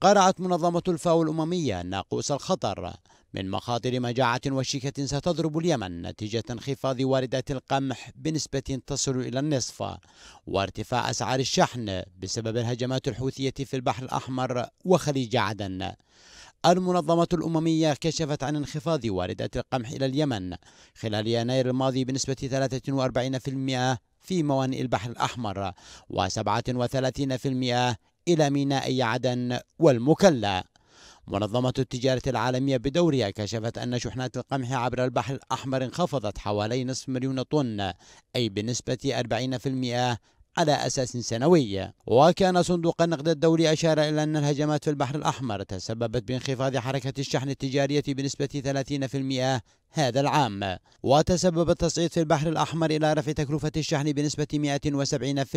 قرعت منظمة الفاو الأممية ناقوس الخطر من مخاطر مجاعة وشيكة ستضرب اليمن نتيجة انخفاض واردات القمح بنسبة تصل إلى النصف وارتفاع أسعار الشحن بسبب الهجمات الحوثية في البحر الأحمر وخليج عدن المنظمة الأممية كشفت عن انخفاض واردات القمح إلى اليمن خلال يناير الماضي بنسبة 43% في موانئ البحر الأحمر و37% إلى ميناء عدن والمكلا منظمة التجارة العالمية بدورها كشفت أن شحنات القمح عبر البحر الأحمر انخفضت حوالي نصف مليون طن أي بنسبة 40% على أساس سنوي وكان صندوق النقد الدولي أشار إلى أن الهجمات في البحر الأحمر تسببت بانخفاض حركة الشحن التجارية بنسبة 30% هذا العام وتسبب التصعيد في البحر الأحمر إلى رفع تكلفة الشحن بنسبة 170%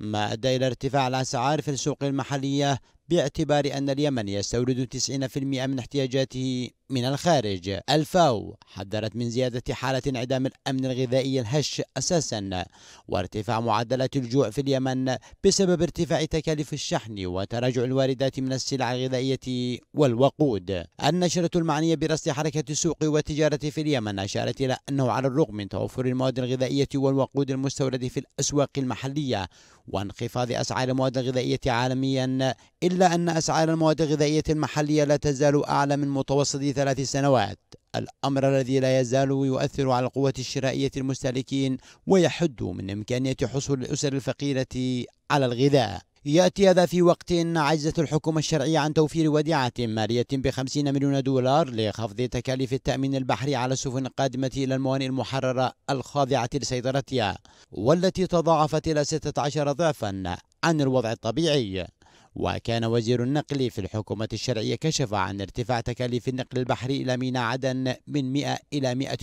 ما أدى إلى ارتفاع الأسعار في السوق المحلية باعتبار أن اليمن يستورد 90% من احتياجاته من الخارج الفاو حذرت من زيادة حالة انعدام الأمن الغذائي الهش أساسا وارتفاع معدلات الجوع في اليمن بسبب ارتفاع تكاليف الشحن وتراجع الواردات من السلع الغذائية والوقود النشرة المعنية برصد حركة السوق وتجارة التجارة في اليمن أشارت إلى أنه على الرغم من توفر المواد الغذائية والوقود المستوردة في الأسواق المحلية وانخفاض أسعار المواد الغذائية عالميا إلا أن أسعار المواد الغذائية المحلية لا تزال أعلى من متوسط ثلاث سنوات الأمر الذي لا يزال يؤثر على القوة الشرائية المستهلكين ويحد من إمكانية حصول الأسر الفقيرة على الغذاء يأتي هذا في وقت عجزت الحكومة الشرعية عن توفير وديعة مالية بخمسين مليون دولار لخفض تكاليف التأمين البحري على السفن القادمة إلى الموانئ المحررة الخاضعة لسيطرتها والتي تضاعفت إلى ستة عشر ضعفا عن الوضع الطبيعي وكان وزير النقل في الحكومة الشرعية كشف عن ارتفاع تكاليف النقل البحري إلى ميناء عدن من 100 إلى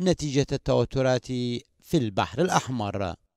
150% نتيجة التوترات في البحر الأحمر